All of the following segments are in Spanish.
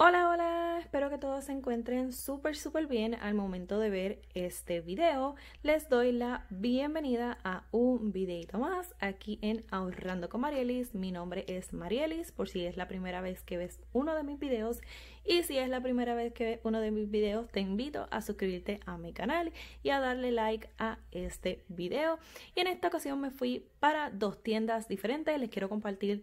Hola, hola, espero que todos se encuentren súper, súper bien al momento de ver este video. Les doy la bienvenida a un videito más aquí en Ahorrando con Marielis. Mi nombre es Marielis, por si es la primera vez que ves uno de mis videos. Y si es la primera vez que ves uno de mis videos, te invito a suscribirte a mi canal y a darle like a este video. Y en esta ocasión me fui para dos tiendas diferentes. Les quiero compartir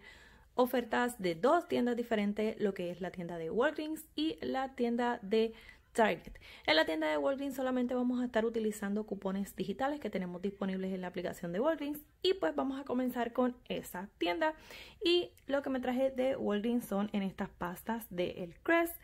ofertas de dos tiendas diferentes, lo que es la tienda de Walgreens y la tienda de Target. En la tienda de Walgreens solamente vamos a estar utilizando cupones digitales que tenemos disponibles en la aplicación de Walgreens y pues vamos a comenzar con esa tienda. Y lo que me traje de Walgreens son en estas pastas de El Crest,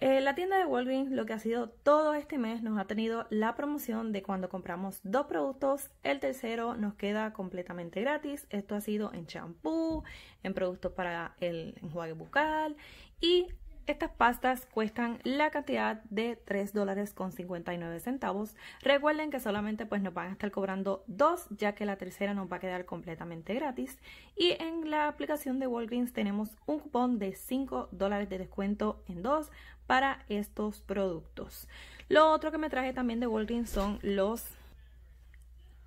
eh, la tienda de Walgreens lo que ha sido todo este mes nos ha tenido la promoción de cuando compramos dos productos, el tercero nos queda completamente gratis. Esto ha sido en champú, en productos para el enjuague bucal y estas pastas cuestan la cantidad de 3 dólares con 59 centavos. Recuerden que solamente pues nos van a estar cobrando dos, ya que la tercera nos va a quedar completamente gratis. Y en la aplicación de Walgreens tenemos un cupón de 5 dólares de descuento en dos para estos productos. Lo otro que me traje también de Walgreens son los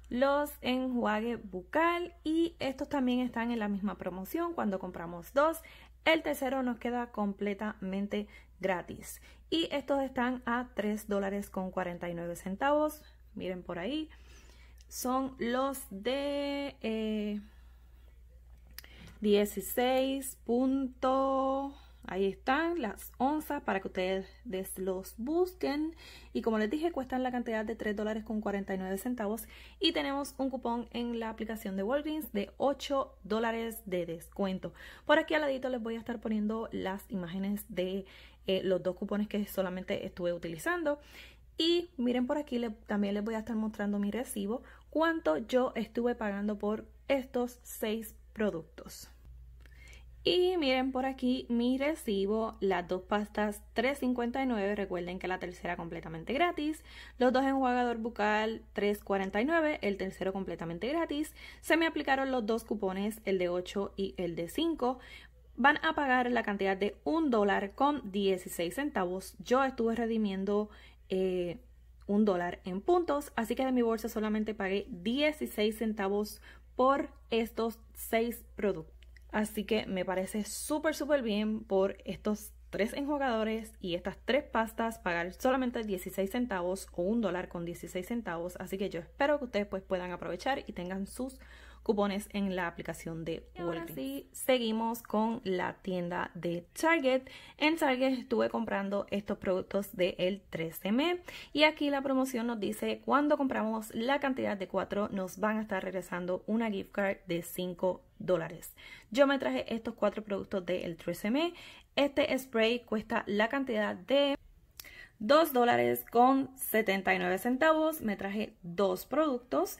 los enjuague bucal y estos también están en la misma promoción cuando compramos dos el tercero nos queda completamente gratis y estos están a 3 dólares con 49 centavos miren por ahí son los de eh, 16 Ahí están las onzas para que ustedes los busquen. Y como les dije, cuestan la cantidad de tres dólares con 49 centavos. Y tenemos un cupón en la aplicación de Walgreens de 8 dólares de descuento. Por aquí al ladito les voy a estar poniendo las imágenes de eh, los dos cupones que solamente estuve utilizando. Y miren por aquí, también les voy a estar mostrando mi recibo, cuánto yo estuve pagando por estos seis productos. Y miren por aquí mi recibo, las dos pastas $3.59, recuerden que la tercera completamente gratis, los dos enjuagador bucal $3.49, el tercero completamente gratis, se me aplicaron los dos cupones, el de 8 y el de 5, van a pagar la cantidad de $1 dólar con 16 centavos, yo estuve redimiendo... Eh, un dólar en puntos, así que de mi bolsa solamente pagué 16 centavos por estos 6 productos. Así que me parece súper, súper bien por estos tres enjuagadores y estas tres pastas pagar solamente 16 centavos o un dólar con 16 centavos. Así que yo espero que ustedes pues puedan aprovechar y tengan sus cupones en la aplicación de y ahora seguimos con la tienda de Target. En Target estuve comprando estos productos de el 13M y aquí la promoción nos dice cuando compramos la cantidad de 4 nos van a estar regresando una gift card de 5 dólares. Yo me traje estos cuatro productos de el 13M. Este spray cuesta la cantidad de 2 dólares con 79 centavos. Me traje dos productos.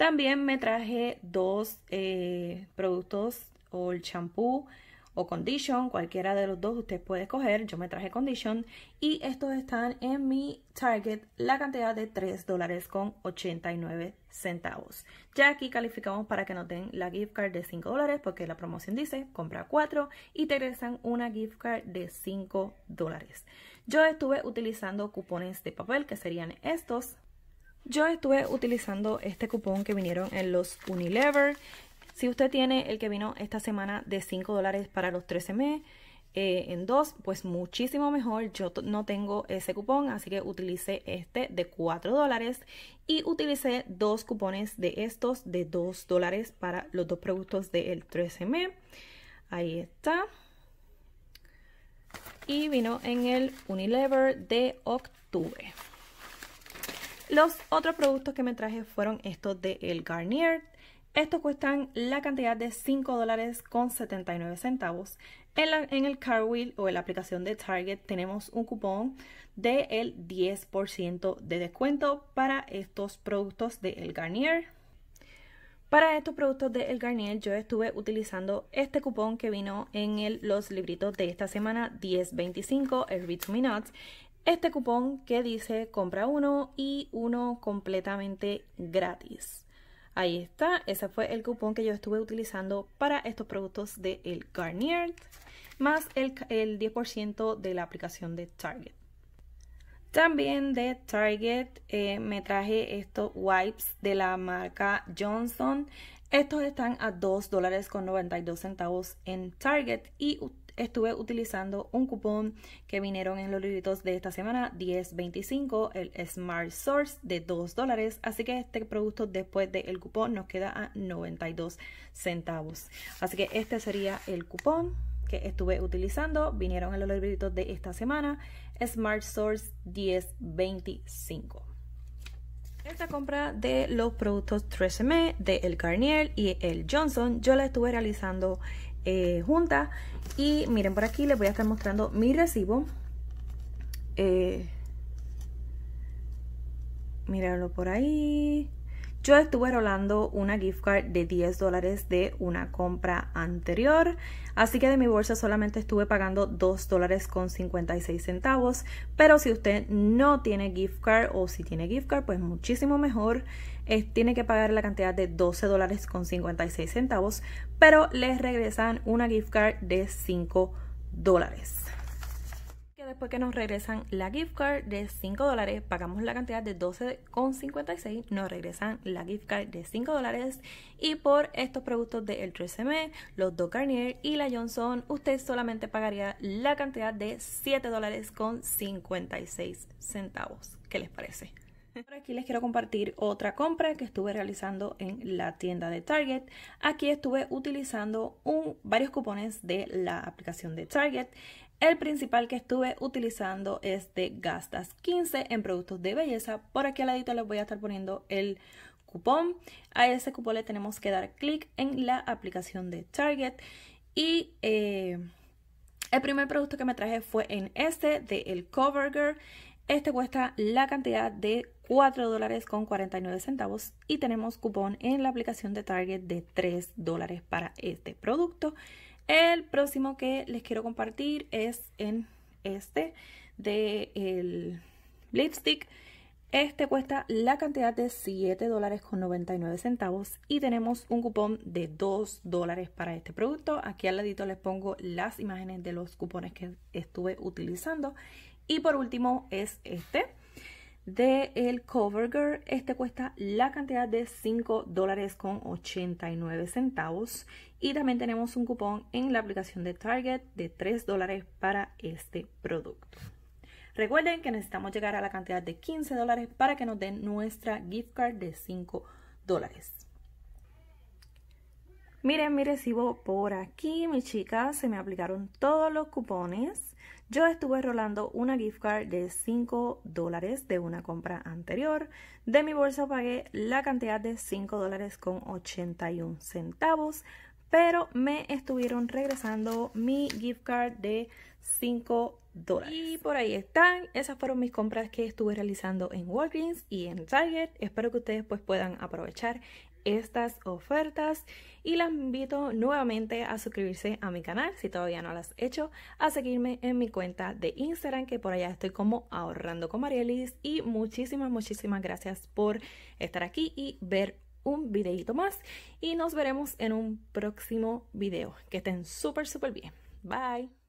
También me traje dos eh, productos o el champú o condition, cualquiera de los dos usted puede escoger. Yo me traje condition y estos están en mi Target la cantidad de 3 dólares con 89 centavos. Ya aquí calificamos para que nos den la gift card de 5 dólares porque la promoción dice compra 4 y te regresan una gift card de 5 dólares. Yo estuve utilizando cupones de papel que serían estos yo estuve utilizando este cupón que vinieron en los Unilever. Si usted tiene el que vino esta semana de 5 dólares para los 13 m eh, en dos, pues muchísimo mejor. Yo no tengo ese cupón, así que utilicé este de 4 dólares y utilicé dos cupones de estos de 2 dólares para los dos productos del 13M. Ahí está. Y vino en el Unilever de octubre. Los otros productos que me traje fueron estos de El Garnier. Estos cuestan la cantidad de $5.79. dólares con En, en, el Carwheel o en la aplicación de Target tenemos un cupón del 10% de descuento para estos productos de El Garnier. Para estos productos de El Garnier yo estuve utilizando este cupón que vino en los libritos de esta semana 1025, el Read to Me Nuts este cupón que dice compra uno y uno completamente gratis. Ahí está, ese fue el cupón que yo estuve utilizando para estos productos de el Garnier, más el, 10% de la aplicación de Target. También de Target eh, me traje estos wipes de la marca Johnson. Estos están a $2.92 dólares con 92 centavos en Target y estuve utilizando un cupón que vinieron en los libritos de esta semana 10.25 el Smart Source de 2 dólares así que este producto después del el cupón nos queda a 92 centavos así que este sería el cupón que estuve utilizando vinieron en los libritos de esta semana Smart Source 10.25 esta compra de los productos 3M, de El Garnier y El Johnson, yo la estuve realizando eh, juntas y miren por aquí les voy a estar mostrando mi recibo. Eh, por ahí. Yo estuve rolando una gift card de 10 dólares de una compra anterior, así que de mi bolsa solamente estuve pagando 2 dólares con 56 centavos, pero si usted no tiene gift card o si tiene gift card, pues muchísimo mejor. tiene que pagar la cantidad de 12 dólares con 56 centavos, pero les regresan una gift card de 5 dólares después que nos regresan la gift card de 5 dólares, pagamos la cantidad de 12,56, nos regresan la gift card de 5 dólares y por estos productos de El 13M, los dos Garnier y la Johnson, usted solamente pagaría la cantidad de 7 dólares con 56 centavos. ¿Qué les parece? Por aquí les quiero compartir otra compra que estuve realizando en la tienda de Target. Aquí estuve utilizando varios cupones de la aplicación de Target. El principal que estuve utilizando es de Gastas 15 en productos de belleza. Por aquí al ladito les voy a estar poniendo el cupón. A ese cupón le tenemos que dar clic en la aplicación de Target. Y eh, el primer producto que me traje fue en este de el CoverGirl. Este cuesta la cantidad de 4 dólares con 49 centavos y tenemos cupón en la aplicación de Target de 3 dólares para este producto. El próximo que les quiero compartir es en este de el lipstick. Este cuesta la cantidad de 7 dólares con 99 centavos y tenemos un cupón de 2 dólares para este producto. Aquí al ladito les pongo las imágenes de los cupones que estuve utilizando. Y por último es este de el Cover Este cuesta la cantidad de 5 dólares con 89 centavos. Y también tenemos un cupón en la aplicación de Target de 3 dólares para este producto. Recuerden que necesitamos llegar a la cantidad de 15 dólares para que nos den nuestra gift card de 5 dólares. Miren mi recibo por aquí, mis chicas, se me aplicaron todos los cupones. Yo estuve rolando una gift card de 5 dólares de una compra anterior. De mi bolsa pagué la cantidad de 5 dólares con 81 centavos, pero me estuvieron regresando mi gift card de 5 dólares. Y por ahí están, esas fueron mis compras que estuve realizando en Walgreens y en Target. Espero que ustedes pues puedan aprovechar estas ofertas y las invito nuevamente a suscribirse a mi canal si todavía no las has hecho, a seguirme en mi cuenta de Instagram que por allá estoy como ahorrando con Marielis y muchísimas muchísimas gracias por estar aquí y ver un videito más y nos veremos en un próximo video. Que estén súper súper bien. Bye.